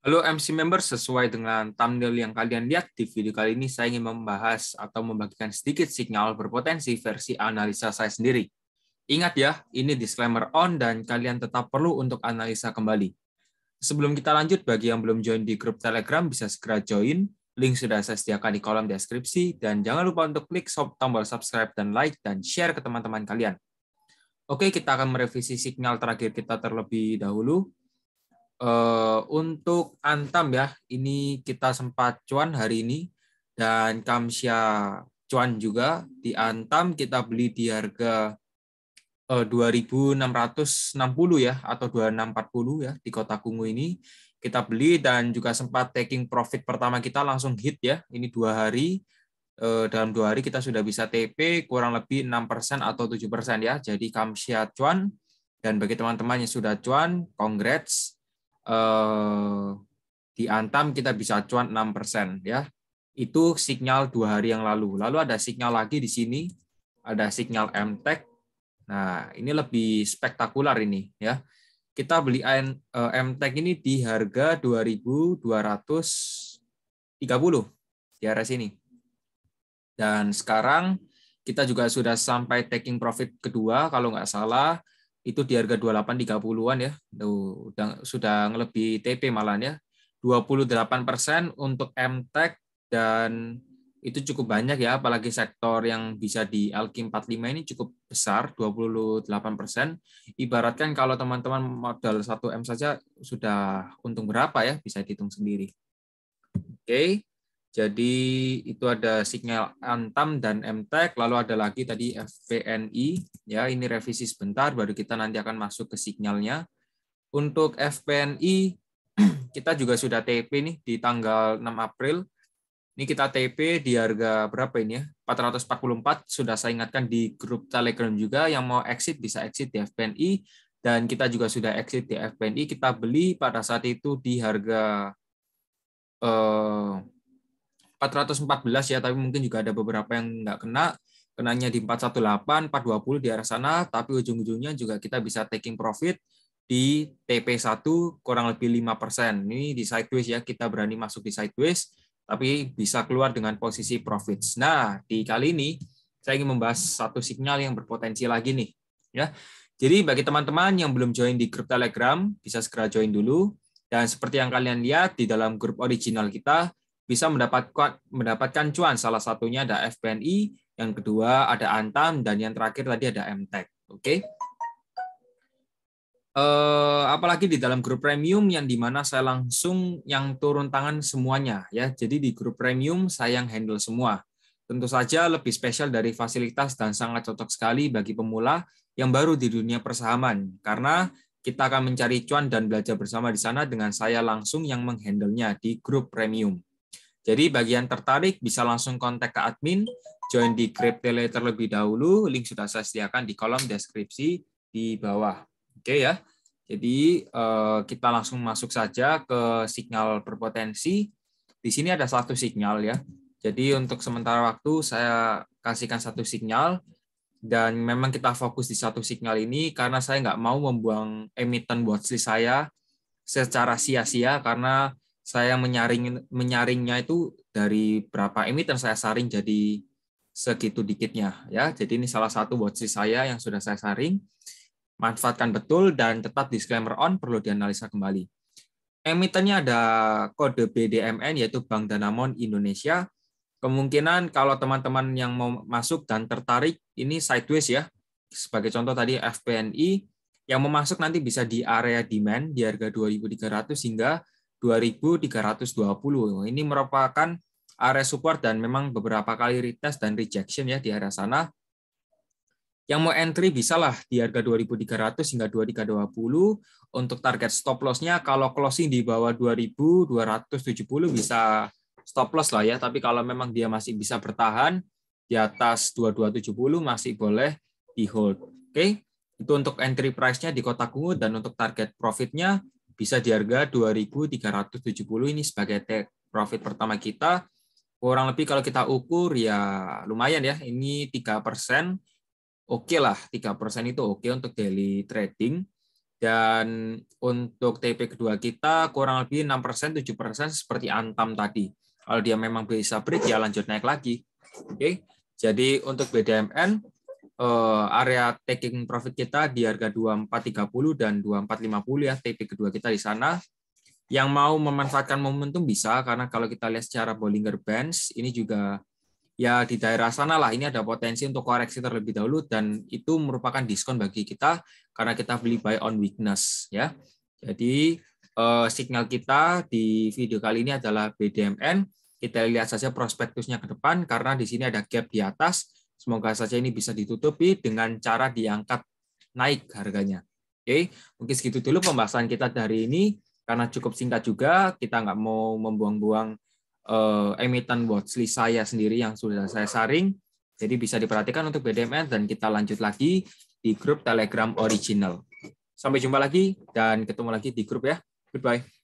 Halo MC member, sesuai dengan thumbnail yang kalian lihat di video kali ini, saya ingin membahas atau membagikan sedikit signal berpotensi versi analisa saya sendiri. Ingat ya, ini disclaimer on dan kalian tetap perlu untuk analisa kembali. Sebelum kita lanjut, bagi yang belum join di grup Telegram bisa segera join. Link sudah saya sediakan di kolom deskripsi dan jangan lupa untuk klik tombol subscribe dan like dan share ke teman-teman kalian. Oke, kita akan merevisi signal terakhir kita terlebih dahulu. Uh, untuk Antam ya, ini kita sempat cuan hari ini dan Kamsia cuan juga di Antam kita beli di harga eh, uh, 2660 ya atau 2640 ya di Kota Kungu ini kita beli dan juga sempat taking profit pertama kita langsung hit ya. Ini dua hari eh, dalam dua hari kita sudah bisa TP kurang lebih 6% atau 7% ya. Jadi Kamsia cuan dan bagi teman-teman yang sudah cuan, congrats Eh, di Antam kita bisa cuan 6% ya. Itu sinyal dua hari yang lalu. Lalu ada sinyal lagi di sini, ada sinyal MTEK. Nah, ini lebih spektakuler ini ya. Kita beli eh, MTEK ini di harga 2230 di area sini. Dan sekarang kita juga sudah sampai taking profit kedua kalau nggak salah itu di harga 28.30-an ya. Tuh, udah, sudah lebih TP malahan ya. 28% untuk MTech dan itu cukup banyak ya apalagi sektor yang bisa di lq 45 ini cukup besar 28%. Ibaratkan kalau teman-teman modal 1M saja sudah untung berapa ya bisa dihitung sendiri. Oke. Okay. Jadi itu ada signal Antam dan MTEK, lalu ada lagi tadi FPNI. Ya, ini revisi sebentar, baru kita nanti akan masuk ke signalnya. Untuk FPNI, kita juga sudah TP nih di tanggal 6 April. Ini kita TP di harga berapa ini ya? 444 sudah saya ingatkan di grup Telegram juga yang mau exit bisa exit di FPNI dan kita juga sudah exit di FPNI kita beli pada saat itu di harga eh, 414 ya, tapi mungkin juga ada beberapa yang nggak kena. Kenanya di 418, 420 di arah sana, tapi ujung-ujungnya juga kita bisa taking profit di TP1 kurang lebih 5%. Ini di sideways ya, kita berani masuk di sideways, tapi bisa keluar dengan posisi profits. Nah, di kali ini saya ingin membahas satu signal yang berpotensi lagi nih. ya. Jadi bagi teman-teman yang belum join di grup Telegram, bisa segera join dulu. Dan seperti yang kalian lihat di dalam grup original kita, bisa mendapatkan mendapatkan cuan. Salah satunya ada FPNI, yang kedua ada Antam, dan yang terakhir tadi ada MTEK. Oke. Okay? Eh, apalagi di dalam grup premium yang dimana saya langsung yang turun tangan semuanya ya. Jadi di grup premium saya yang handle semua. Tentu saja lebih spesial dari fasilitas dan sangat cocok sekali bagi pemula yang baru di dunia persahaman karena kita akan mencari cuan dan belajar bersama di sana dengan saya langsung yang menghandlenya di grup premium. Jadi bagi yang tertarik bisa langsung kontak ke admin, join di Cryptele terlebih dahulu, link sudah saya sediakan di kolom deskripsi di bawah. Oke ya. Jadi eh, kita langsung masuk saja ke signal berpotensi. Di sini ada satu signal ya. Jadi untuk sementara waktu saya kasihkan satu signal dan memang kita fokus di satu signal ini karena saya nggak mau membuang emiten watchlist saya secara sia-sia karena saya menyaring menyaringnya itu dari berapa emiten saya saring jadi segitu dikitnya ya. Jadi ini salah satu watchlist saya yang sudah saya saring. Manfaatkan betul dan tetap disclaimer on perlu dianalisa kembali. Emitennya ada kode BDMN yaitu Bank Danamon Indonesia. Kemungkinan kalau teman-teman yang mau masuk dan tertarik ini sideways ya. Sebagai contoh tadi FPNI yang mau masuk nanti bisa di area demand di harga 2.300 hingga 2320. Ini merupakan area support dan memang beberapa kali retest dan rejection ya di area sana. Yang mau entry bisalah di harga 2300 hingga 2320. Untuk target stop loss-nya kalau closing di bawah 2270 bisa stop loss lah ya, tapi kalau memang dia masih bisa bertahan di atas 2270 masih boleh di hold. Oke. Okay? Itu untuk entry price-nya di Kota Kungu dan untuk target profit-nya bisa di harga 2.370 ini sebagai take profit pertama kita. Kurang lebih kalau kita ukur ya lumayan ya, ini 3 persen. Oke okay lah, 3 persen itu oke okay untuk daily trading. Dan untuk TP kedua kita kurang lebih 6 persen, 7 persen seperti Antam tadi. Kalau dia memang bisa break ya lanjut naik lagi. Oke, okay? jadi untuk BDMN uh, area taking profit kita di harga 2430 dan 2450 ya TP kedua kita di sana. Yang mau memanfaatkan momentum bisa karena kalau kita lihat secara Bollinger Bands ini juga ya di daerah sana lah ini ada potensi untuk koreksi terlebih dahulu dan itu merupakan diskon bagi kita karena kita beli buy on weakness ya. Jadi uh, signal kita di video kali ini adalah BDMN. Kita lihat saja prospektusnya ke depan karena di sini ada gap di atas Semoga saja ini bisa ditutupi dengan cara diangkat naik harganya. Oke, mungkin segitu dulu pembahasan kita dari ini karena cukup singkat juga, kita nggak mau membuang-buang uh, emiten watchlist saya sendiri yang sudah saya saring. Jadi bisa diperhatikan untuk BDMN dan kita lanjut lagi di grup Telegram original. Sampai jumpa lagi dan ketemu lagi di grup ya. Goodbye.